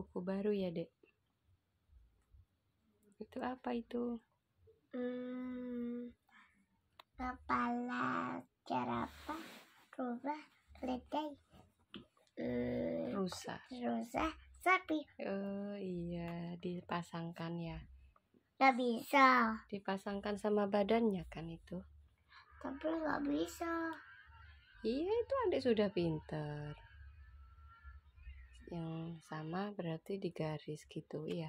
buku baru ya dek itu apa itu hmm, kepala jerapah rubah keledai hmm, rusa rusa sapi oh iya dipasangkan ya nggak bisa dipasangkan sama badannya kan itu tapi nggak bisa iya itu adik sudah pinter sama berarti di garis gitu ya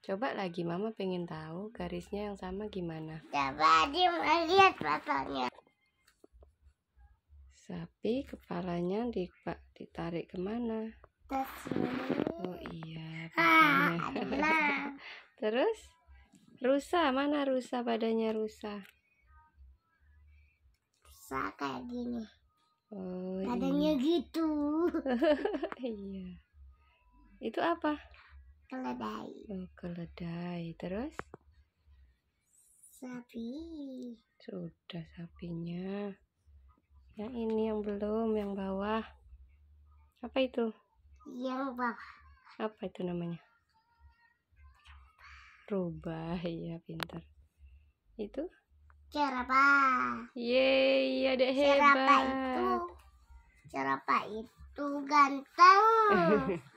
coba lagi mama pengen tahu garisnya yang sama gimana coba dia lihat fotonya sapi kepalanya di ditarik kemana oh iya ah, terus rusa mana rusa badannya rusa rusa kayak gini oh, iya. badannya gitu. iya. gitu iya itu apa? Keledai. Oh, keledai. Terus? Sapi. Sudah sapinya. Yang ini yang belum, yang bawah. Apa itu? Yang bawah. Apa itu namanya? Rubah, iya pintar. Itu? Jerapah. Yeay, ada iya, hebat. Jerapah itu Jerapah itu ganteng.